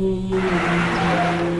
Thank you.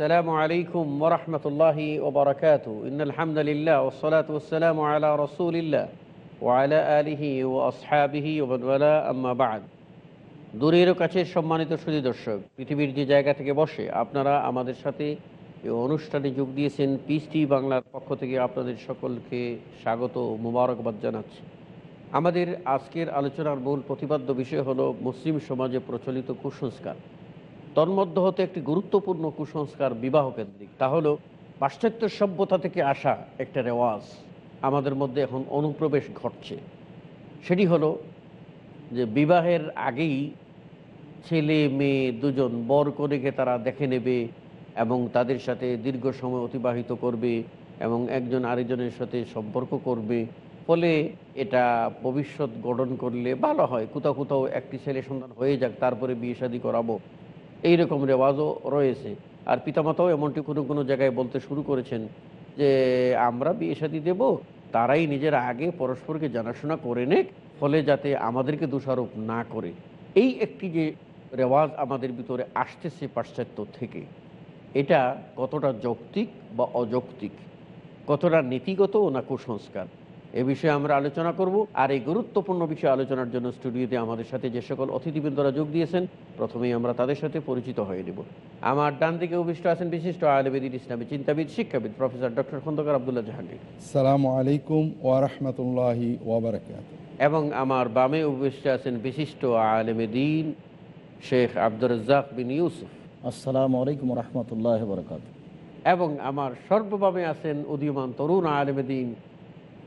আলিহি ও দূরের কাছে সম্মানিত সুদী দর্শক পৃথিবীর যে জায়গা থেকে বসে আপনারা আমাদের সাথে এই অনুষ্ঠানে যোগ দিয়েছেন পিস বাংলার পক্ষ থেকে আপনাদের সকলকে স্বাগত মুবারকবাদ জানাচ্ছি আমাদের আজকের আলোচনার মূল প্রতিপাদ্য বিষয় হলো মুসলিম সমাজে প্রচলিত কুসংস্কার তন্মধ্য হতে একটি গুরুত্বপূর্ণ কুসংস্কার বিবাহ কেন্দ্রিক তা হলো পাশ্চাত্য সভ্যতা থেকে আসা একটা রেওয়াজ আমাদের মধ্যে এখন অনুপ্রবেশ ঘটছে সেটি হলো যে বিবাহের আগেই ছেলে মেয়ে দুজন বর কনেকে তারা দেখে নেবে এবং তাদের সাথে দীর্ঘ সময় অতিবাহিত করবে এবং একজন আরেকজনের সাথে সম্পর্ক করবে ফলে এটা ভবিষ্যৎ গঠন করলে ভালো হয় কোথাও কোথাও একটি ছেলে সন্তান হয়ে যাক তারপরে বিয়ে শাদী করাবো এই রকম রেওয়াজও রয়েছে আর পিতামাতাও এমনটি কোনো কোনো জায়গায় বলতে শুরু করেছেন যে আমরা বিয়ে শাদি দেব তারাই নিজের আগে পরস্পরকে জানাশোনা করে নেক ফলে যাতে আমাদেরকে দোষারোপ না করে এই একটি যে রেওয়াজ আমাদের ভিতরে আসতেছে পাশ্চাত্য থেকে এটা কতটা যৌক্তিক বা অযৌক্তিক কতটা নীতিগত না কুসংস্কার এ বিষয়ে আমরা আলোচনা করব আর এই গুরুত্বপূর্ণ বিষয়ে আলোচনার জন্য স্টুডিওতে আমাদের সাথে যে সকল অতিথিবৃন্দরা যোগ দিয়েছেন প্রথমেই আমরা তাদের সাথে পরিচিত হয়ে নেব আমার ডান দিকে অভিষ্ট আছেন বিশিষ্ট আয়ুর্বেদিক ইসলামী চিন্তাবিদ শিক্ষাবিদ প্রফেসর ডক্টর খন্দকার আবদুল্লাহ জাহাঙ্গীর সালাম আলাইকুম ওয়ারহমতুল্লাহি এবং আমার বামে উপবিষ্ট আছেন বিশিষ্ট আলমেদিন শেখ আব্দুর রাজ্জাক বিন ইউসুফ আসসালামু আলাইকুম রহমতুল্লাহ বরকাত এবং আমার সর্বভাবে আছেন উদীয়মান তরুণ আলমেদিন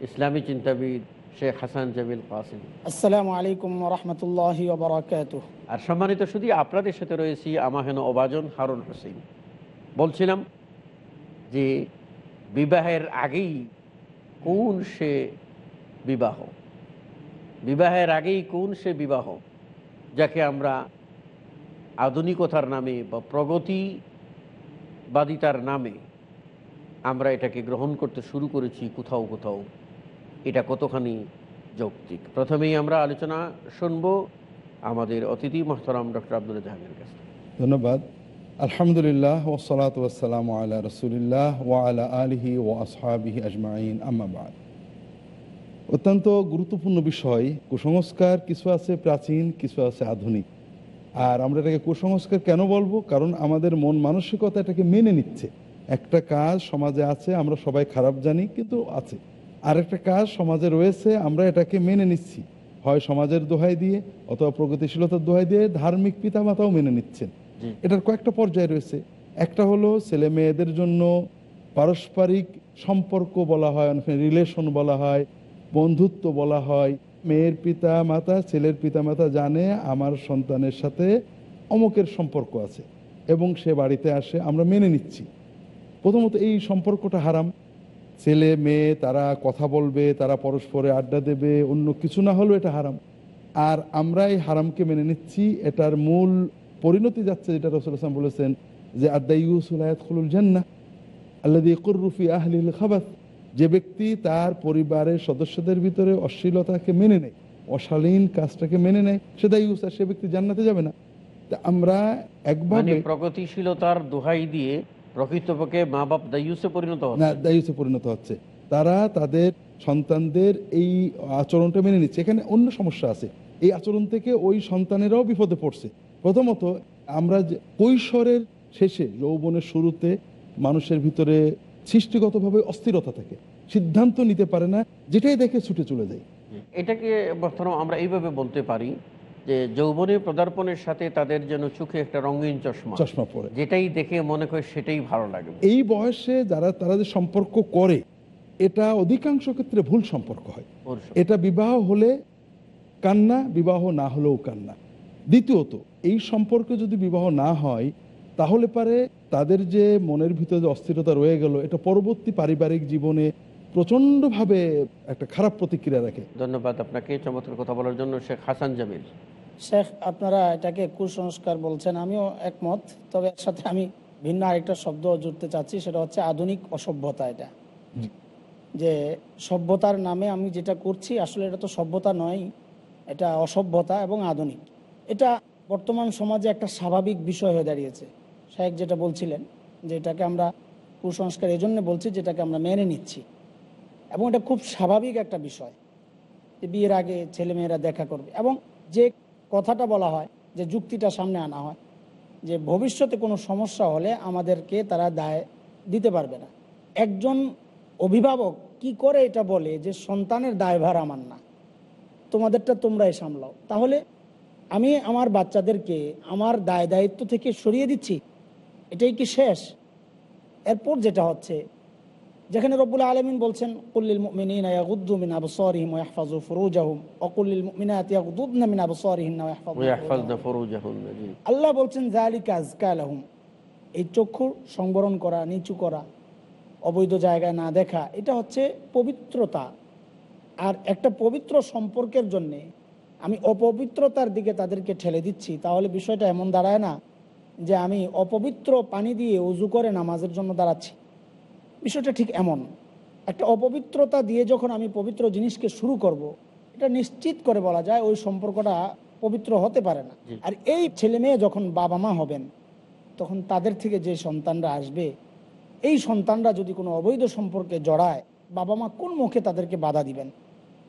ইসলামী চিন্তাবিদ শেখ হাসান জামিল কাসিম আসসালামু আলাইকুম রহমতুল্লাহ আর সম্মানিত শুধু আপনাদের সাথে রয়েছি আমাহেন ওবাজন হারুন হোসেন বলছিলাম যে বিবাহের আগেই কোন সে বিবাহ বিবাহের আগেই কোন সে বিবাহ যাকে আমরা আধুনিকতার নামে বা প্রগতিবাদিতার নামে আমরা এটাকে গ্রহণ করতে শুরু করেছি কোথাও কোথাও এটা কতখানি যৌক্তিক প্রথমেই আমরা আলোচনা শুনব আমাদের অতিথি মহতারাম ডক্টর আব্দুল জাহাঙ্গীর কাছে ধন্যবাদ আলহামদুলিল্লাহ ওসলাত ওসালাম আল্লাহ রসুলিল্লাহ ওয়ালা আলহি ও আসহাবিহি আজমাইন আমাবাদ অত্যন্ত গুরুত্বপূর্ণ বিষয় কুসংস্কার কিছু আছে প্রাচীন কিছু আছে আধুনিক আর আমরা এটাকে কুসংস্কার কেন বলবো কারণ আমাদের মন মানসিকতা এটাকে মেনে নিচ্ছে একটা কাজ সমাজে আছে আমরা সবাই খারাপ জানি কিন্তু আছে আরেকটা কাজ সমাজে রয়েছে আমরা এটাকে মেনে নিচ্ছি হয় সমাজের দোহাই দিয়ে অথবা প্রগতিশীলতার দোহাই দিয়ে ধার্মিক পিতামাতাও মেনে নিচ্ছেন এটার কয়েকটা পর্যায় রয়েছে একটা হলো ছেলে মেয়েদের জন্য পারস্পরিক সম্পর্ক বলা হয় অনেক রিলেশন বলা হয় বন্ধুত্ব বলা হয় মেয়ের পিতা মাতা ছেলের পিতা মাতা জানে আমার সন্তানের সাথে অমুকের সম্পর্ক আছে এবং সে বাড়িতে আসে আমরা মেনে নিচ্ছি প্রথমত এই সম্পর্কটা হারাম ছেলে মেয়ে তারা কথা বলবে তারা পরস্পরে আড্ডা দেবে অন্য কিছু না হলেও এটা হারাম আর আমরা এই হারামকে মেনে নিচ্ছি এটার মূল পরিণতি যাচ্ছে যেটা রসুল আসলাম বলেছেন যে আড্ডা ইউসুলায়াতুল খুলুল জান্না আল্লাহ ইকররুফি আহলিল খাবাত যে ব্যক্তি তার পরিবারের সদস্যদের ভিতরে অশ্লীলতাকে মেনে নেয় অশালীন কাজটাকে মেনে নেয় সেটা ইউস আর সে ব্যক্তি জান্নাতে যাবে না আমরা একবার মানে প্রগতিশীলতার দোহাই দিয়ে প্রকৃতপক্ষে মা বাপ দায়ুসে পরিণত না দায়ুসে পরিণত হচ্ছে তারা তাদের সন্তানদের এই আচরণটা মেনে নিচ্ছে এখানে অন্য সমস্যা আছে এই আচরণ থেকে ওই সন্তানেরাও বিপদে পড়ছে প্রথমত আমরা কৈশোরের শেষে যৌবনের শুরুতে মানুষের ভিতরে সৃষ্টিগতভাবে অস্থিরতা থাকে সিদ্ধান্ত নিতে পারে না যেটাই দেখে ছুটে চলে যায় এটাকে বর্তমানে আমরা এইভাবে বলতে পারি যে যৌবনে পদার্পণের সাথে তাদের যেন চোখে একটা রঙিন চশমা চশমা পরে যেটাই দেখে মনে করে সেটাই ভালো লাগে এই বয়সে যারা তারা যে সম্পর্ক করে এটা অধিকাংশ ক্ষেত্রে ভুল সম্পর্ক হয় এটা বিবাহ হলে কান্না বিবাহ না হলেও কান্না দ্বিতীয়ত এই সম্পর্কে যদি বিবাহ না হয় তাহলে পারে তাদের যে মনের ভিতরে অস্থিরতা রয়ে গেল এটা পরবর্তী পারিবারিক জীবনে প্রচণ্ডভাবে একটা খারাপ প্রতিক্রিয়া দেখে ধন্যবাদ আপনাকে চমৎকার কথা বলার জন্য শেখ হাসান জামিল শেখ আপনারা এটাকে কুসংস্কার বলছেন আমিও একমত তবে এর সাথে আমি ভিন্ন আরেকটা শব্দ জুড়তে চাচ্ছি সেটা হচ্ছে আধুনিক অসভ্যতা এটা যে সভ্যতার নামে আমি যেটা করছি আসলে এটা তো সভ্যতা নয় এটা অসভ্যতা এবং আধুনিক এটা বর্তমান সমাজে একটা স্বাভাবিক বিষয় হয়ে দাঁড়িয়েছে শেখ যেটা বলছিলেন যে এটাকে আমরা কুসংস্কার এই জন্য বলছি যেটাকে আমরা মেনে নিচ্ছি এবং এটা খুব স্বাভাবিক একটা বিষয় যে বিয়ের আগে ছেলেমেয়েরা দেখা করবে এবং যে কথাটা বলা হয় যে যুক্তিটা সামনে আনা হয় যে ভবিষ্যতে কোনো সমস্যা হলে আমাদেরকে তারা দায় দিতে পারবে না একজন অভিভাবক কি করে এটা বলে যে সন্তানের দায়ভার আমার না তোমাদেরটা তোমরাই সামলাও তাহলে আমি আমার বাচ্চাদেরকে আমার দায় দায়িত্ব থেকে সরিয়ে দিচ্ছি এটাই কি শেষ এরপর যেটা হচ্ছে যেখানে রব্বুল আলমিন বলছেন কুল্লিল আল্লাহ বলছেন এই চক্ষু সংবরণ করা নিচু করা অবৈধ জায়গায় না দেখা এটা হচ্ছে পবিত্রতা আর একটা পবিত্র সম্পর্কের জন্যে আমি অপবিত্রতার দিকে তাদেরকে ঠেলে দিচ্ছি তাহলে বিষয়টা এমন দাঁড়ায় না যে আমি অপবিত্র পানি দিয়ে উজু করে নামাজের জন্য দাঁড়াচ্ছি বিষয়টা ঠিক এমন একটা অপবিত্রতা দিয়ে যখন আমি পবিত্র জিনিসকে শুরু করব। এটা নিশ্চিত করে বলা যায় ওই সম্পর্কটা পবিত্র হতে পারে না আর এই ছেলে মেয়ে যখন বাবা মা হবেন তখন তাদের থেকে যে সন্তানরা আসবে এই সন্তানরা যদি কোনো অবৈধ সম্পর্কে জড়ায় বাবা মা কোন মুখে তাদেরকে বাধা দিবেন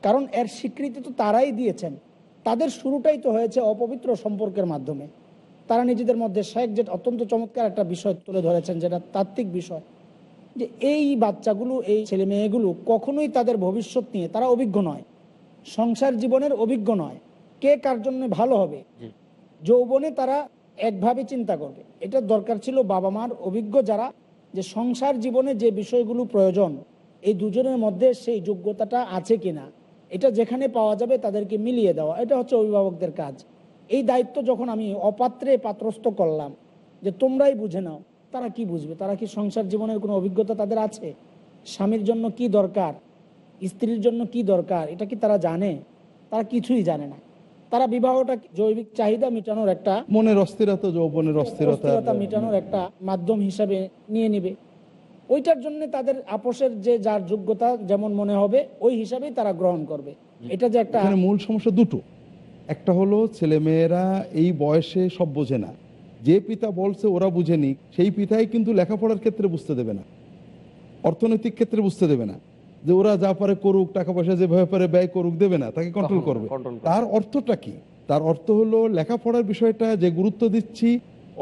কারণ এর স্বীকৃতি তো তারাই দিয়েছেন তাদের শুরুটাই তো হয়েছে অপবিত্র সম্পর্কের মাধ্যমে তারা নিজেদের মধ্যে শেখ যে অত্যন্ত চমৎকার একটা বিষয় তুলে ধরেছেন যেটা তাত্ত্বিক বিষয় যে এই বাচ্চাগুলো এই ছেলে মেয়েগুলো কখনোই তাদের ভবিষ্যৎ নিয়ে তারা অভিজ্ঞ নয় সংসার জীবনের অভিজ্ঞ নয় কে কার জন্য ভালো হবে যৌবনে তারা একভাবে চিন্তা করবে এটা দরকার ছিল বাবা মার অভিজ্ঞ যারা যে সংসার জীবনে যে বিষয়গুলো প্রয়োজন এই দুজনের মধ্যে সেই যোগ্যতাটা আছে কিনা এটা যেখানে পাওয়া যাবে তাদেরকে মিলিয়ে দেওয়া এটা হচ্ছে অভিভাবকদের কাজ এই দায়িত্ব যখন আমি অপাত্রে পাত্রস্থ করলাম যে তোমরাই বুঝে নাও তারা কি বুঝবে তারা কি সংসার জীবনের কোনো অভিজ্ঞতা তাদের আছে স্বামীর জন্য কি দরকার স্ত্রীর জন্য কি দরকার এটা কি তারা জানে তারা কিছুই জানে না তারা বিবাহটা জৈবিক চাহিদা মেটানোর একটা মনের অস্থিরতা যৌবনের অস্থিরতা মেটানোর একটা মাধ্যম হিসাবে নিয়ে নিবে ওইটার জন্য তাদের আপোষের যে যার যোগ্যতা যেমন মনে হবে ওই হিসাবেই তারা গ্রহণ করবে এটা যে একটা মূল সমস্যা দুটো একটা হলো ছেলেমেয়েরা এই বয়সে সব বোঝে না যে পিতা বলছে ওরা বুঝেনি সেই পিতাই কিন্তু লেখাপড়ার ক্ষেত্রে বুঝতে দেবে না অর্থনৈতিক ক্ষেত্রে বুঝতে দেবে না যে ওরা যা পারে করুক টাকা পয়সা যেভাবে পারে ব্যয় করুক দেবে না তাকে কন্ট্রোল করবে তার অর্থটা কি তার অর্থ হলো লেখাপড়ার বিষয়টা যে গুরুত্ব দিচ্ছি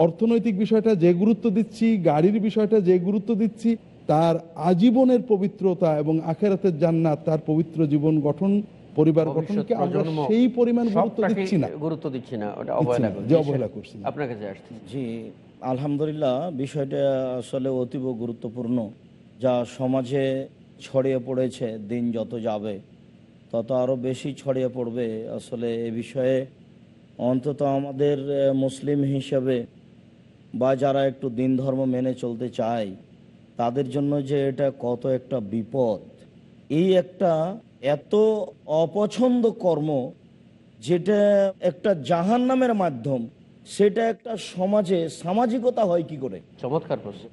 অর্থনৈতিক বিষয়টা যে গুরুত্ব দিচ্ছি গাড়ির বিষয়টা যে গুরুত্ব দিচ্ছি তার আজীবনের পবিত্রতা এবং আখেরাতের জান্নাত তার পবিত্র জীবন গঠন পরিবার গঠনকে আমরা সেই পরিমাণ গুরুত্ব দিচ্ছি না গুরুত্ব দিচ্ছি না ওটা অবহেলা করছি আপনার কাছে আসছি জি আলহামদুলিল্লাহ বিষয়টা আসলে অতীব গুরুত্বপূর্ণ যা সমাজে ছড়িয়ে পড়েছে দিন যত যাবে তত আরও বেশি ছড়িয়ে পড়বে আসলে এ বিষয়ে অন্তত আমাদের মুসলিম হিসেবে বা যারা একটু দিন ধর্ম মেনে চলতে চায় তাদের জন্য যে এটা কত একটা বিপদ এই একটা এত অপছন্দ কর্ম যেটা একটা জাহান নামের মাধ্যম সেটা একটা সমাজে সামাজিকতা হয় কি করে চমৎকার প্রশ্ন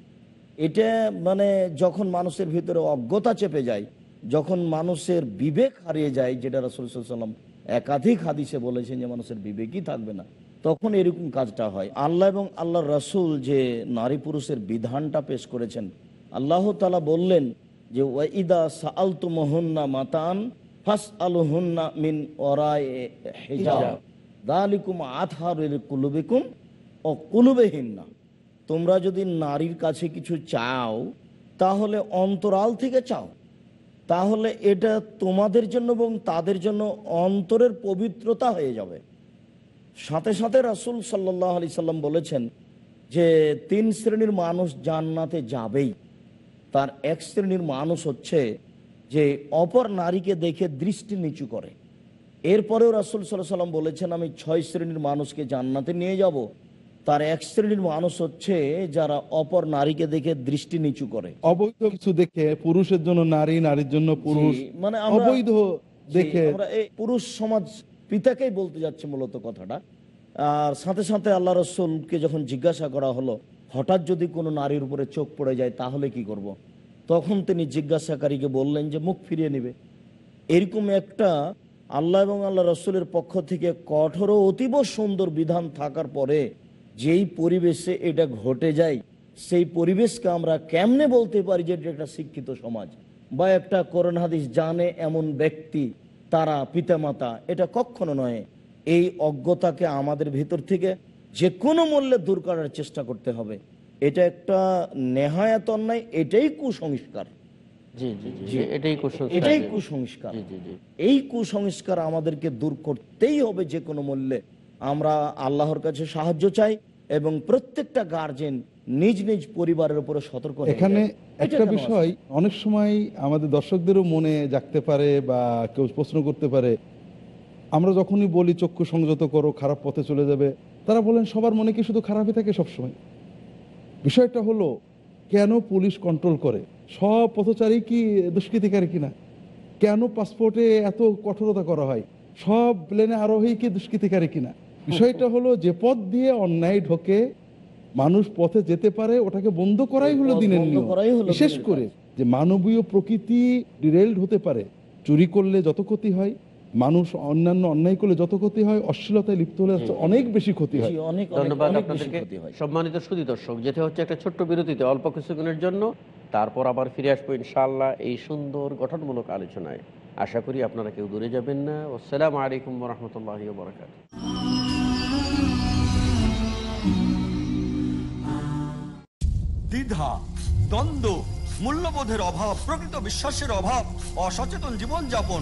এটা মানে যখন মানুষের ভিতরে অজ্ঞতা চেপে যায় যখন মানুষের বিবেক হারিয়ে যায় যেটা রসুলাম একাধিক হাদিসে বলেছেন যে মানুষের বিবেকই থাকবে না তখন এরকম কাজটা হয় আল্লাহ এবং আল্লাহ রসুল যে নারী পুরুষের বিধানটা পেশ করেছেন আল্লাহ তালা বললেন যে ওয়াইদা সালতু মোহন্না মাতান ফাস আলহন্না মিন ওরায় হেজাব দালিকুম আথারের কুলুবিকুম ও কুলুবেহিন্না তোমরা যদি নারীর কাছে কিছু চাও তাহলে অন্তরাল থেকে চাও তাহলে এটা তোমাদের জন্য এবং তাদের জন্য অন্তরের পবিত্রতা হয়ে যাবে সাথে সাথে রাসুল সাল্লাহ আলি সাল্লাম বলেছেন যে তিন শ্রেণীর মানুষ জান্নাতে যাবেই তার এক শ্রেণীর মানুষ হচ্ছে যে অপর নারীকে দেখে দৃষ্টি নিচু করে এরপরেও রাসুল সাল্লাহ সাল্লাম বলেছেন আমি ছয় শ্রেণীর মানুষকে জান্নাতে নিয়ে যাব তার এক শ্রেণীর মানুষ হচ্ছে যারা অপর নারীকে দেখে দৃষ্টি নিচু করে অবৈধ কিছু দেখে পুরুষের জন্য নারী নারীর জন্য পুরুষ মানে অবৈধ দেখে এই পুরুষ সমাজ পিতাকেই বলতে যাচ্ছে মূলত কথাটা আর সাথে সাথে আল্লাহ রসুলকে যখন জিজ্ঞাসা করা হলো হঠাৎ যদি কোনো নারীর উপরে চোখ পড়ে যায় তাহলে কি করব। তখন তিনি জিজ্ঞাসাকারীকে বললেন যে মুখ ফিরিয়ে নেবে এরকম একটা আল্লাহ এবং আল্লাহ রসুলের পক্ষ থেকে কঠোর অতীব সুন্দর বিধান থাকার পরে যেই পরিবেশে এটা ঘটে যায় সেই পরিবেশকে আমরা কেমনে বলতে পারি যে এটা একটা শিক্ষিত সমাজ বা একটা করোন হাদিস জানে এমন ব্যক্তি তারা পিতামাতা এটা কখনো নয় এই অজ্ঞতাকে আমাদের ভিতর থেকে যে কোনো মূল্যে দূর করার চেষ্টা করতে হবে এটা একটা নেহায়াত অন্যায় এটাই কুসংস্কার এটাই কুসংস্কার এই কুসংস্কার আমাদেরকে দূর করতেই হবে মূল্যে আমরা আল্লাহর কাছে সাহায্য চাই এবং প্রত্যেকটা গার্জেন নিজ নিজ পরিবারের সতর্ক এখানে একটা বিষয় অনেক সময় আমাদের দর্শকদেরও মনে জাগতে পারে বা কেউ প্রশ্ন করতে পারে আমরা যখনই বলি চক্ষু সংযত করো খারাপ পথে চলে যাবে তারা বলেন সবার মনে কি শুধু খারাপই থাকে সবসময় বিষয়টা হলো কেন পুলিশ কন্ট্রোল করে সব পথচারী কি দুষ্কৃতিকারী কিনা কেন পাসপোর্টে এত কঠোরতা করা হয় সব প্লেনে আরোহী কি দুষ্কৃতিকারী কিনা বিষয়টা হলো যে পথ দিয়ে অন্যায় ঢোকে মানুষ পথে যেতে পারে ওটাকে বন্ধ করাই হলো দিনের বিশেষ করে যে মানবীয় প্রকৃতি ডিরেল্ড হতে পারে চুরি করলে যত ক্ষতি হয় মানুষ অন্যান্য অন্যায় করলে যত ক্ষতি হয় অশ্লীলতায় লিপ্ত হলে অনেক বেশি ক্ষতি হয় অনেক ধন্যবাদ আপনাদেরকে সম্মানিত সুদী দর্শক যেটা হচ্ছে একটা ছোট্ট বিরতিতে অল্প কিছুক্ষণের জন্য তারপর আবার ফিরে আসবো ইনশাল্লাহ এই সুন্দর গঠনমূলক আলোচনায় আশা করি আপনারা কেউ দূরে যাবেন না আসসালামু আলাইকুম রহমতুল্লাহ বরাকাত দ্বিধা দ্বন্দ্ব মূল্যবোধের অভাব প্রকৃত বিশ্বাসের অভাব অসচেতন জীবনযাপন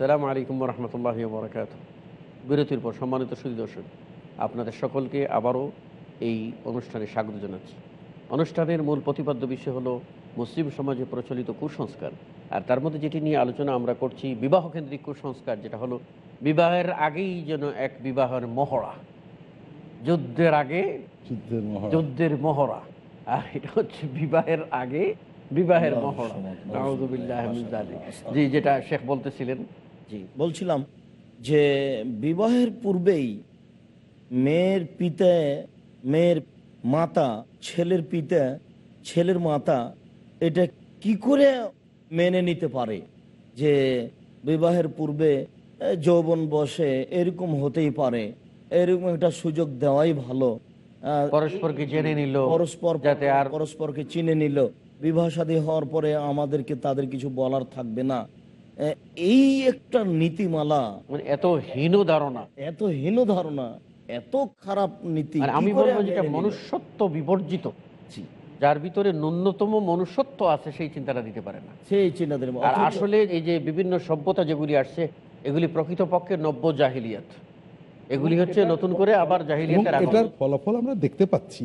আসসালামু আলাইকুম রহমতুল্লাহ বরকাত বিরতির পর সম্মানিত সুদর্শক আপনাদের সকলকে আবারও এই অনুষ্ঠানে স্বাগত জানাচ্ছি অনুষ্ঠানের মূল প্রতিপাদ্য বিষয় হলো মুসলিম সমাজে প্রচলিত কুসংস্কার আর তার মধ্যে যেটি নিয়ে আলোচনা আমরা করছি বিবাহ কেন্দ্রিক কুসংস্কার যেটা হলো বিবাহের আগেই যেন এক বিবাহের মহড়া যুদ্ধের আগে যুদ্ধের মহড়া আর এটা হচ্ছে বিবাহের আগে বিবাহের মহড়া জি যেটা শেখ বলতেছিলেন জি বলছিলাম যে বিবাহের পূর্বেই মেয়ের পিতা মেয়ের মাতা ছেলের পিতা ছেলের মাতা এটা কি করে মেনে নিতে পারে যে বিবাহের পূর্বে যৌবন বসে এরকম হতেই পারে এরকম একটা সুযোগ দেওয়াই ভালো পরস্পরকে জেনে নিল পরস্পর যাতে আর পরস্পরকে চিনে নিল বিবাহ সাদী হওয়ার পরে আমাদেরকে তাদের কিছু বলার থাকবে না এই একটা নীতিমালা মানে এত হীন ধারণা এত হীন ধারণা এত খারাপ নীতি মানে আমি বলবো যেটা মনুষ্যত্ব বিবর্জিত যার ভিতরে ন্যূনতম মনুষ্যত্ব আছে সেই চিন্তাটা দিতে পারে না সেই চিন্তা আর আসলে এই যে বিভিন্ন সভ্যতা যেগুলি আসছে এগুলি প্রকৃতপক্ষে নব্য জাহিলিয়াত এগুলি হচ্ছে নতুন করে আবার জাহিলিয়াতের এটার ফলাফল আমরা দেখতে পাচ্ছি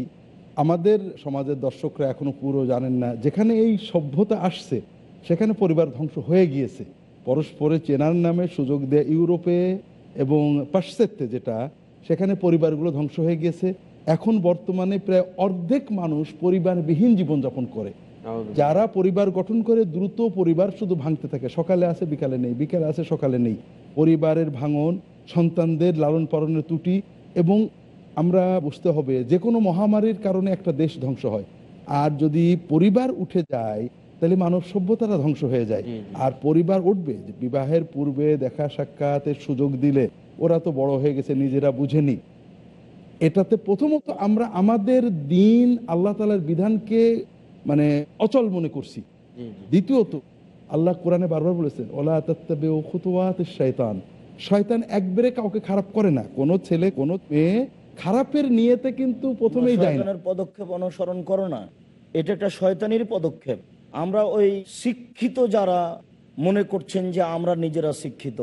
আমাদের সমাজের দর্শকরা এখনো পুরো জানেন না যেখানে এই সভ্যতা আসছে সেখানে পরিবার ধ্বংস হয়ে গিয়েছে পরস্পরে চেনার নামে সুযোগ দেয় ইউরোপে এবং পাশ্চাত্যে যেটা সেখানে পরিবারগুলো ধ্বংস হয়ে গেছে এখন বর্তমানে প্রায় অর্ধেক মানুষ পরিবারবিহীন জীবনযাপন করে যারা পরিবার গঠন করে দ্রুত পরিবার শুধু ভাঙতে থাকে সকালে আছে বিকালে নেই বিকালে আছে সকালে নেই পরিবারের ভাঙন সন্তানদের লালন পালনের ত্রুটি এবং আমরা বুঝতে হবে যে কোনো মহামারীর কারণে একটা দেশ ধ্বংস হয় আর যদি পরিবার উঠে যায় তাহলে মানব সভ্যতাটা ধ্বংস হয়ে যায় আর পরিবার উঠবে বিবাহের পূর্বে দেখা সাক্ষাতের সুযোগ দিলে ওরা তো বড় হয়ে গেছে নিজেরা বুঝেনি এটাতে প্রথমত আমরা আমাদের দিন আল্লাহ তালার বিধানকে মানে অচল মনে করছি দ্বিতীয়ত আল্লাহ কোরআনে বারবার বলেছেন ওলা ও শয়তান শয়তান একবারে কাউকে খারাপ করে না কোনো ছেলে কোনো মেয়ে খারাপের নিয়েতে কিন্তু প্রথমেই যায় না পদক্ষেপ অনুসরণ করো না এটা একটা শয়তানির পদক্ষেপ আমরা ওই শিক্ষিত যারা মনে করছেন যে আমরা নিজেরা শিক্ষিত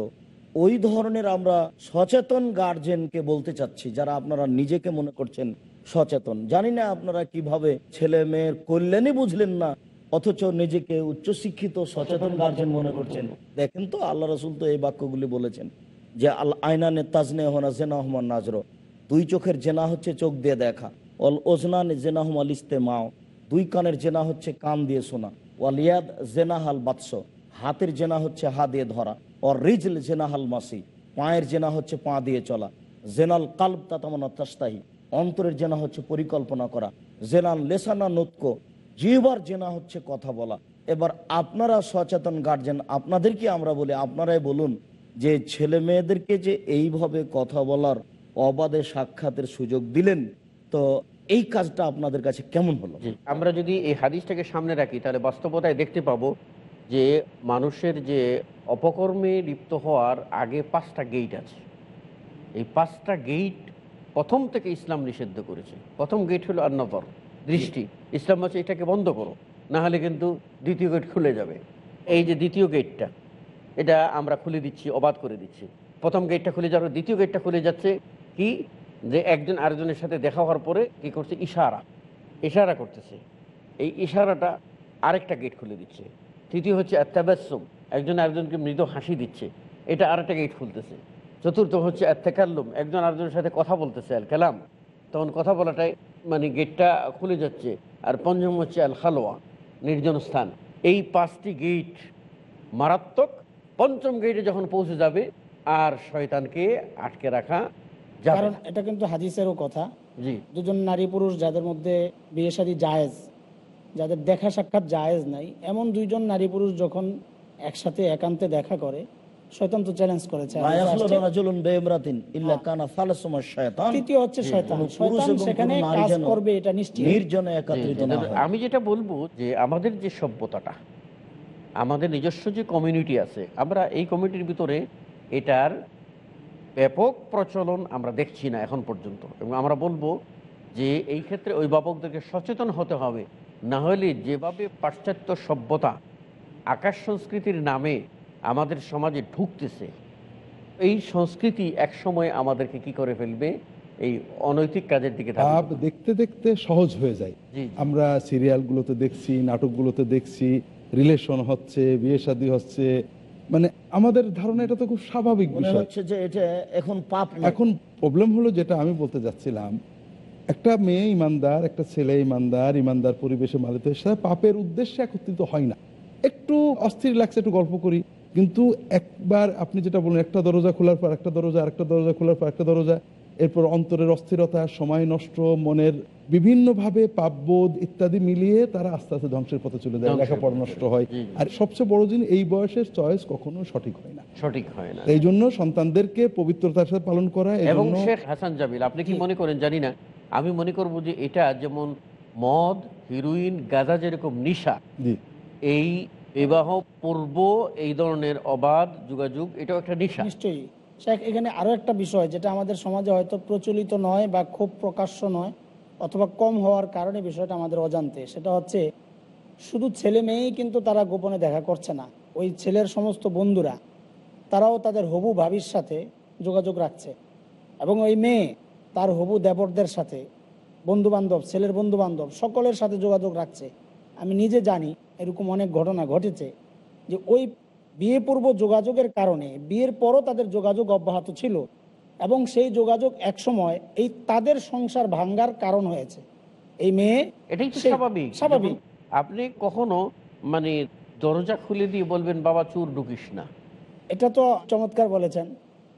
ওই ধরনের আমরা সচেতন গার্জেনকে বলতে চাচ্ছি যারা আপনারা নিজেকে মনে করছেন সচেতন জানি না আপনারা কিভাবে ছেলে মেয়ের কল্যাণই বুঝলেন না অথচ নিজেকে উচ্চশিক্ষিত সচেতন গার্জেন মনে করছেন দেখেন তো আল্লাহ রসুল তো এই বাক্যগুলি বলেছেন যে আল আইনানে তাজনে হোনা জেনাহমান নাজর দুই চোখের জেনা হচ্ছে চোখ দিয়ে দেখা অল ওজনান জেনাহমাল ইস্তেমাও দুই কানের জেনা হচ্ছে কান দিয়ে শোনা ওয়ালিয়াদ জেনাহাল বাদশ হাতের জেনা হচ্ছে হা দিয়ে ধরা ওর রিজল জেনাহাল মাসি পায়ের জেনা হচ্ছে পা দিয়ে চলা জেনাল কাল্প তাতামনা অন্তরের জেনা হচ্ছে পরিকল্পনা করা জেনাল লেসানা নতক জিহবার জেনা হচ্ছে কথা বলা এবার আপনারা সচেতন গার্জেন আপনাদেরকে আমরা বলি আপনারাই বলুন যে ছেলে মেয়েদেরকে যে এইভাবে কথা বলার অবাধে সাক্ষাতের সুযোগ দিলেন তো এই কাজটা আপনাদের কাছে কেমন হলো আমরা যদি এই হাদিসটাকে সামনে রাখি তাহলে বাস্তবতায় দেখতে পাবো যে মানুষের যে অপকর্মে লিপ্ত হওয়ার আগে পাঁচটা গেট আছে এই পাঁচটা গেট প্রথম থেকে ইসলাম নিষিদ্ধ করেছে প্রথম গেট হলো আন্নবর দৃষ্টি ইসলাম আছে এটাকে বন্ধ করো না হলে কিন্তু দ্বিতীয় গেট খুলে যাবে এই যে দ্বিতীয় গেটটা এটা আমরা খুলে দিচ্ছি অবাধ করে দিচ্ছি প্রথম গেটটা খুলে যাওয়ার দ্বিতীয় গেটটা খুলে যাচ্ছে কি যে একজন আরেকজনের সাথে দেখা হওয়ার পরে কি করছে ইশারা ইশারা করতেছে এই ইশারাটা আরেকটা গেট খুলে দিচ্ছে তৃতীয় হচ্ছে অ্যাত্যাবাসম একজন আরেকজনকে মৃদু হাসি দিচ্ছে এটা আরেকটা গেট খুলতেছে চতুর্থ হচ্ছে অ্যাত্যাকাল্লুম একজন আরেকজনের সাথে কথা বলতেছে আল কালাম তখন কথা বলাটাই মানে গেটটা খুলে যাচ্ছে আর পঞ্চম হচ্ছে আল খালোয়া নির্জন স্থান এই পাঁচটি গেট মারাত্মক পঞ্চম গেটে যখন পৌঁছে যাবে আর শয়তানকে আটকে রাখা কারণ এটা কিন্তু হাদিসেরও কথা দুজন নারী পুরুষ যাদের মধ্যে বিয়ে শাদী জায়েজ যাদের দেখা সাক্ষাৎ জায়েজ নাই এমন দুইজন নারী পুরুষ যখন একসাথে একান্তে দেখা করে হ্যাঁ। তৃতীয় হচ্ছে এটা নিশ্চিত নির্জনে একত্রিত আমি যেটা বলবো যে আমাদের যে সভ্যতাটা আমাদের নিজস্ব যে কমিউনিটি আছে আমরা এই কমিউনিটির ভিতরে এটার ব্যাপক প্রচলন আমরা দেখছি না এখন পর্যন্ত এবং আমরা বলবো যে এই ক্ষেত্রে অভিভাবকদেরকে সচেতন হতে হবে না হলে যেভাবে পাশ্চাত্য সভ্যতা আকাশ সংস্কৃতির নামে আমাদের সমাজে ঢুকতেছে এই সংস্কৃতি একসময় আমাদেরকে কি করে ফেলবে এই অনৈতিক কাজের দিকে দেখতে দেখতে সহজ হয়ে যায় আমরা সিরিয়ালগুলোতে দেখছি নাটকগুলোতে দেখছি রিলেশন হচ্ছে বিয়ে শাদী হচ্ছে মানে আমাদের ধারণা এটা তো খুব স্বাভাবিক এখন পাপ এখন প্রবলেম হলো যেটা আমি বলতে যাচ্ছিলাম একটা মেয়ে ইমানদার একটা ছেলে ইমানদার ইমানদার পরিবেশে মালিত সাথে পাপের উদ্দেশ্যে একত্রিত হয় না একটু অস্থির লাগছে একটু গল্প করি কিন্তু একবার আপনি যেটা বলুন একটা দরজা খোলার পর একটা দরজা আর একটা দরজা খোলার পর একটা দরজা এরপর অন্তরের অস্থিরতা সময় নষ্ট মনের বিভিন্নভাবে পাপবোধ ইত্যাদি মিলিয়ে তারা আস্তে আস্তে ধ্বংসের পথে চলে যায় লেখাপড়া নষ্ট হয় আর সবচেয়ে বড় জিনিস এই বয়সের চয়েস কখনো সঠিক হয় না সঠিক হয় না এই জন্য সন্তানদেরকে পবিত্রতার সাথে পালন করা এবং শেখ হাসান জামিল আপনি কি মনে করেন জানি না আমি মনে করব যে এটা যেমন মদ হিরোইন গাঁজা যেরকম নিশা এই বিবাহ পূর্ব এই ধরনের অবাধ যোগাযোগ এটাও একটা নিশা নিশ্চয়ই শেখ এখানে আরও একটা বিষয় যেটা আমাদের সমাজে হয়তো প্রচলিত নয় বা খুব প্রকাশ্য নয় অথবা কম হওয়ার কারণে বিষয়টা আমাদের অজান্তে সেটা হচ্ছে শুধু ছেলে মেয়েই কিন্তু তারা গোপনে দেখা করছে না ওই ছেলের সমস্ত বন্ধুরা তারাও তাদের হবু ভাবির সাথে যোগাযোগ রাখছে এবং ওই মেয়ে তার হবু দেবরদের সাথে বন্ধুবান্ধব ছেলের বন্ধুবান্ধব সকলের সাথে যোগাযোগ রাখছে আমি নিজে জানি এরকম অনেক ঘটনা ঘটেছে যে ওই বিয়ে পূর্ব যোগাযোগের কারণে বিয়ের পরও তাদের যোগাযোগ অব্যাহত ছিল এবং সেই যোগাযোগ একসময় এই তাদের সংসার ভাঙ্গার কারণ হয়েছে এই মেয়ে এটাই তো স্বাভাবিক স্বাভাবিক আপনি কখনো মানে দরজা খুলে দিয়ে বলবেন বাবা চুর ঢুকিস না এটা তো চমৎকার বলেছেন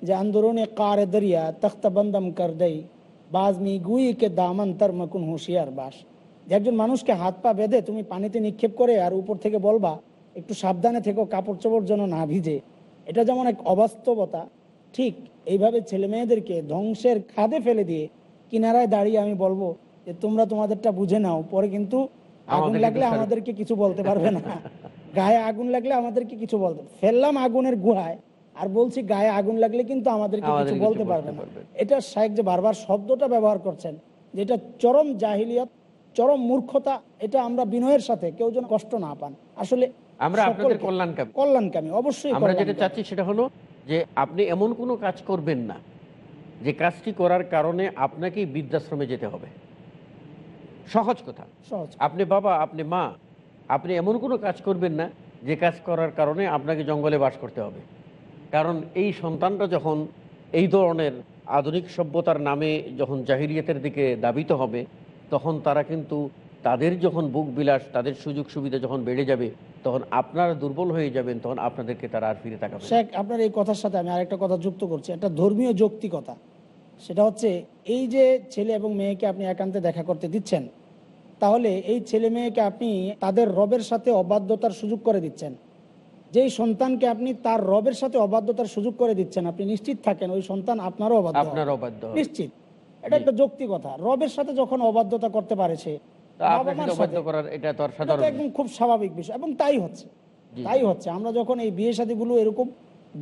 যে আন্দোলনে কার দরিয়া বন্দম কর দেই নি গুই কে দামন তার মকুন হুঁশিয়ার বাস যে একজন মানুষকে হাত পা বেঁধে তুমি পানিতে নিক্ষেপ করে আর উপর থেকে বলবা একটু সাবধানে থেকো কাপড় চোপড় যেন না ভিজে এটা যেমন এক অবাস্তবতা ঠিক এইভাবে ছেলে মেয়েদেরকে ধ্বংসের খাদে ফেলে দিয়ে কিনারায় দাঁড়িয়ে আমি বলবো যে তোমরা তোমাদেরটা বুঝে নাও পরে কিন্তু আগুন লাগলে আমাদেরকে কিছু বলতে পারবে না গায়ে আগুন লাগলে আমাদেরকে কিছু বলতে ফেললাম আগুনের গুহায় আর বলছি গায়ে আগুন লাগলে কিন্তু আমাদেরকে কিছু বলতে পারবে না এটা শাহেক যে বারবার শব্দটা ব্যবহার করছেন যেটা চরম জাহিলিয়ত চরম মূর্খতা এটা আমরা বিনয়ের সাথে কেউ যেন কষ্ট না পান আসলে আমরা আপনাদের কল্যাণকামী কল্যাণকামী অবশ্যই আমরা যেটা চাচ্ছি সেটা হলো যে আপনি এমন কোনো কাজ করবেন না যে কাজটি করার কারণে আপনাকেই বৃদ্ধাশ্রমে যেতে হবে সহজ কথা আপনি বাবা আপনি মা আপনি এমন কোনো কাজ করবেন না যে কাজ করার কারণে আপনাকে জঙ্গলে বাস করতে হবে কারণ এই সন্তানটা যখন এই ধরনের আধুনিক সভ্যতার নামে যখন জাহিরিয়াতের দিকে দাবিত হবে তখন তারা কিন্তু তাদের যখন বুক বিলাস তাদের সুযোগ সুবিধা যখন বেড়ে যাবে তখন আপনারা দুর্বল হয়ে যাবেন তখন আপনাদেরকে তারা আর ফিরে থাকা শেখ আপনার এই কথার সাথে আমি আরেকটা কথা যুক্ত করছি একটা ধর্মীয় যৌক্তিকতা সেটা হচ্ছে এই যে ছেলে এবং মেয়েকে আপনি একান্তে দেখা করতে দিচ্ছেন তাহলে এই ছেলে মেয়েকে আপনি তাদের রবের সাথে অবাধ্যতার সুযোগ করে দিচ্ছেন যেই সন্তানকে আপনি তার রবের সাথে অবাধ্যতার সুযোগ করে দিচ্ছেন আপনি নিশ্চিত থাকেন ওই সন্তান আপনারও অবাধ্য অবাধ্য নিশ্চিত এটা একটা যৌক্তিকতা রবের সাথে যখন অবাধ্যতা করতে পারে খুব স্বাভাবিক বিষয় এবং তাই হচ্ছে তাই হচ্ছে আমরা যখন এই বিয়ে এরকম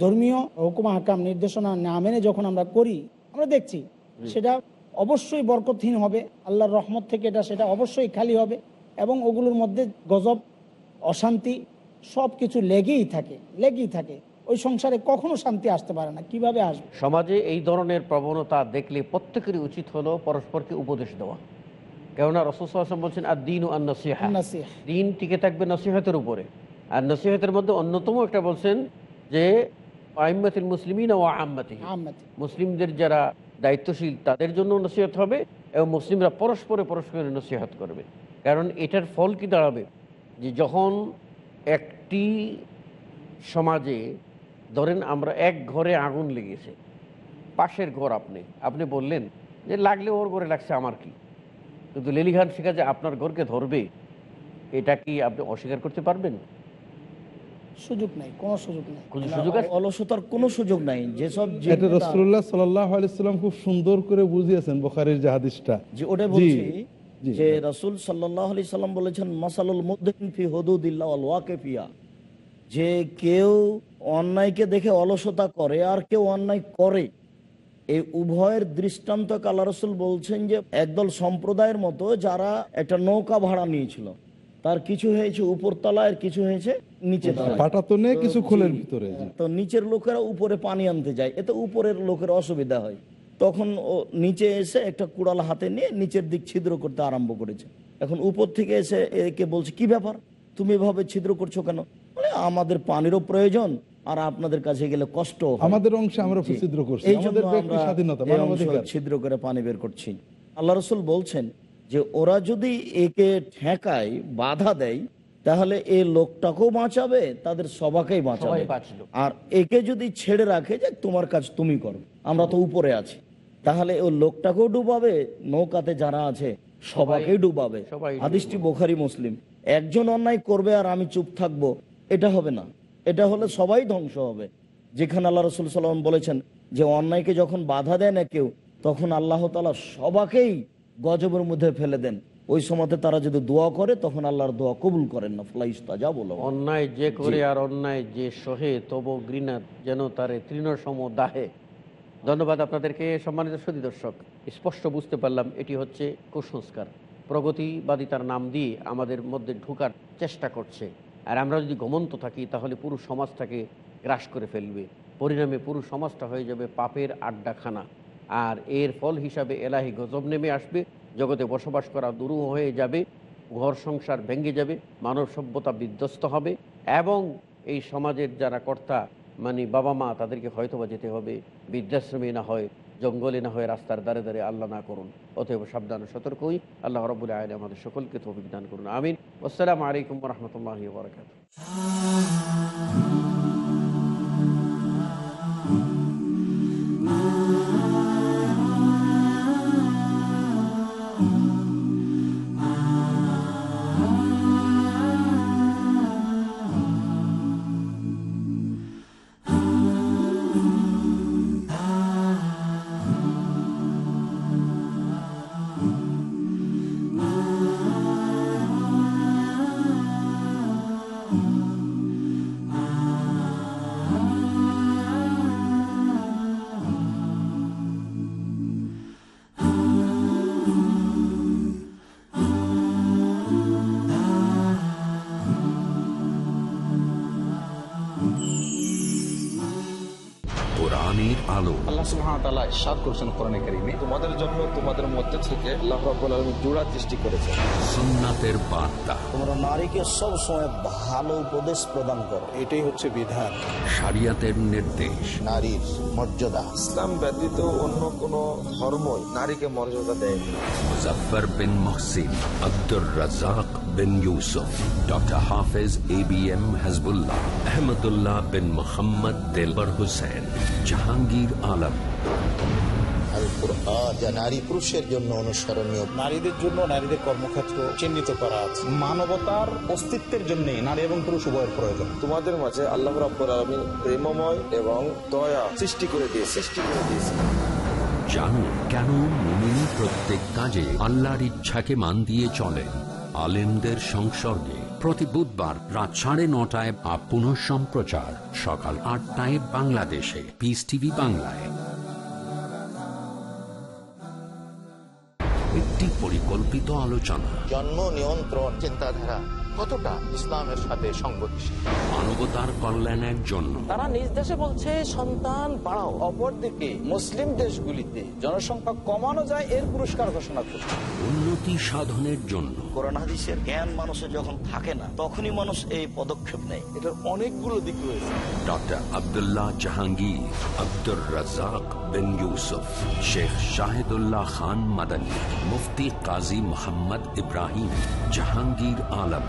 ধর্মীয় হুকুম হাকাম নির্দেশনা না মেনে যখন আমরা করি আমরা দেখছি সেটা অবশ্যই বরকতহীন হবে আল্লাহর রহমত থেকে এটা সেটা অবশ্যই খালি হবে এবং ওগুলোর মধ্যে গজব অশান্তি সব কিছু লেগেই থাকে লেগেই থাকে ওই সংসারে কখনো শান্তি আসতে পারে না কিভাবে আসবে সমাজে এই ধরনের প্রবণতা দেখলে প্রত্যেকেরই উচিত হলো পরস্পরকে উপদেশ দেওয়া কেননা রসুলাম বলছেন আর দিন ও আর নসিহা দিন টিকে থাকবে নসিহতের উপরে আর নসিহতের মধ্যে অন্যতম একটা বলছেন যে আহম্মতিল মুসলিমিন ও আহম্মতি মুসলিমদের যারা দায়িত্বশীল তাদের জন্য নসিহত হবে এবং মুসলিমরা পরস্পরে পরস্পরে নসিহত করবে কারণ এটার ফল কি দাঁড়াবে যে যখন একটি সমাজে ধরেন আমরা এক ঘরে আগুন লেগেছে পাশের ঘর আপনি আপনি বললেন যে লাগলে ওর ঘরে লাগছে আমার কি কিন্তু লেলিহান শিখা যে আপনার ঘরকে ধরবে এটা কি আপনি অস্বীকার করতে পারবেন অলসতার কোনো সুযোগ নাই খুব সুন্দর করে বুঝিয়েছেন যে যে ওটা বলছি যে বলেছেন ফি ওয়াকে ফিয়া যে কেউ অন্যায়কে দেখে অলসতা করে আর কেউ অন্যায় করে এই উভয়ের দৃষ্টান্ত কালা রসুল বলছেন যে একদল সম্প্রদায়ের মতো যারা একটা নৌকা ভাড়া নিয়েছিল তার কিছু হয়েছে উপর তলায় কিছু হয়েছে নিচে আচ্ছা, পাটা তো নেই কিছু খোলের ভিতরে তো নিচের লোকেরা উপরে পানি আনতে যায় এতে উপরের লোকের অসুবিধা হয় তখন ও নিচে এসে একটা কুড়াল হাতে নিয়ে নিচের দিক ছিদ্র করতে আরম্ভ করেছে এখন উপর থেকে এসে একে বলছে কি ব্যাপার তুমি এভাবে ছিদ্র করছো কেন আমাদের পানিরও প্রয়োজন আর আপনাদের কাছে গেলে কষ্ট আমাদের অংশে আমরা ছিদ্র করছি ছিদ্র করে পানি বের করছি আল্লাহ রসুল বলছেন যে ওরা যদি একে ঠেকায় বাধা দেয় তাহলে এ লোকটাকেও বাঁচাবে তাদের সবাকেই বাঁচাবে আর একে যদি ছেড়ে রাখে যে তোমার কাজ তুমি করো আমরা তো উপরে আছি তাহলে ও লোকটাকেও ডুবাবে নৌকাতে যারা আছে সবাকে ডুবাবে আদিষ্টি বোখারি মুসলিম একজন অন্যায় করবে আর আমি চুপ থাকবো এটা হবে না এটা হলে সবাই ধ্বংস হবে যেখানে আল্লাহ রসুল সাল্লাম বলেছেন যে অন্যায়কে যখন বাধা দেয় না কেউ তখন আল্লাহ তালা সবাকেই গজবের মধ্যে ফেলে দেন ওই সময়তে তারা যদি দোয়া করে তখন আল্লাহর দোয়া কবুল করেন না ফলাই যা বলো অন্যায় যে করে আর অন্যায় যে সহে তব গৃণা যেন তারে তৃণসম দাহে ধন্যবাদ আপনাদেরকে সম্মানিত সতী দর্শক স্পষ্ট বুঝতে পারলাম এটি হচ্ছে কুসংস্কার প্রগতিবাদী তার নাম দিয়ে আমাদের মধ্যে ঢুকার চেষ্টা করছে আর আমরা যদি গমন্ত থাকি তাহলে পুরো সমাজটাকে গ্রাস করে ফেলবে পরিণামে পুরো সমাজটা হয়ে যাবে পাপের আড্ডাখানা আর এর ফল হিসাবে এলাহি গজব নেমে আসবে জগতে বসবাস করা দুরূহ হয়ে যাবে ঘর সংসার ভেঙে যাবে মানব সভ্যতা বিধ্বস্ত হবে এবং এই সমাজের যারা কর্তা মানে বাবা মা তাদেরকে হয়তোবা যেতে হবে বৃদ্ধাশ্রমে না হয় জঙ্গলে না হয়ে রাস্তার দ্বারে দ্বারে আল্লাহ না করুন অতএব সাবধান সতর্ক হই আল্লাহ রবুল্লা আলী আমাদের সকলকে তো অভিজ্ঞান করুন আমিন আসসালামু আলাইকুম রহমতুল্লাহ বরকাত তালা ইসাদ করছেন কোরআনে কারিমে তোমাদের জন্য তোমাদের মধ্যে থেকে আল্লাহ রাব্বুল আলামিন জোড়া সৃষ্টি করেছেন সুন্নাতের বার্তা তোমরা নারীকে সবসময় ভালো উপদেশ প্রদান করো এটাই হচ্ছে বিধান শরিয়াতের নির্দেশ নারীর মর্যাদা ইসলাম ব্যতীত অন্য কোনো ধর্ম নারীকে মর্যাদা দেয়নি মুজফার বিন Mohsin Abdur Razzak bin Yusuf, Dr. Hafiz ABM Hezbollah, Ahmadullah bin Muhammad Dilbar Hussain, Jahangir Alam. নারী পুরুষের জন্য নারীদের জন্য নারীদের কর্মক্ষেত্র চিহ্নিত করা আছে মানবতার অস্তিত্বের নারী এবং পুরুষ প্রয়োজন তোমাদের মাঝে প্রেমময় এবং জানুন কেন প্রত্যেক কাজে আল্লাহর ইচ্ছাকে মান দিয়ে চলেন আলেমদের সংসর্গে প্রতি বুধবার রাত সাড়ে নটায় বা পুনঃ সম্প্রচার সকাল আটটায় বাংলাদেশে পিস টিভি বাংলায় একটি পরিকল্পিত আলোচনা জন্ম নিয়ন্ত্রণ চিন্তাধারা কতটা ইসলামের সাথে মানবতার জন্য তারা বলছে সন্তান মুসলিম দেশগুলিতে জনসংখ্যা কমানো যায় এর পুরস্কার ঘোষণা করছে উন্নতি সাধনের জন্য করোনা জ্ঞান মানুষের যখন থাকে না তখনই মানুষ এই পদক্ষেপ নেয় এটার অনেকগুলো দিক রয়েছে ডক্টর আবদুল্লাহ জাহাঙ্গীর আব্দুর রাজাক শেখ খান মুফতি কাজী ইব্রাহিম জাহাঙ্গীর আলম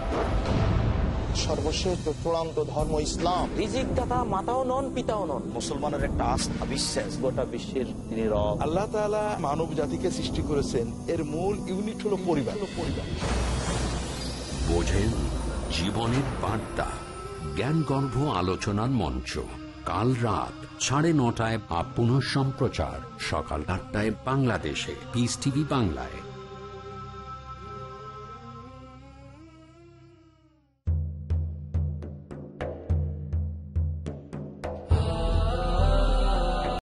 সর্বশেষ চূড়ান্ত ধর্ম ইসলাম পিতাও নন মুসলমানের মূল ইউনিট পরিবার পরিবার বোঝেন জীবনের বার্তা জ্ঞানগর্ভ আলোচনার মঞ্চ কাল রাত সাড়ে নটায় বা সম্প্রচার সকাল আটটায় বাংলাদেশে বাংলায়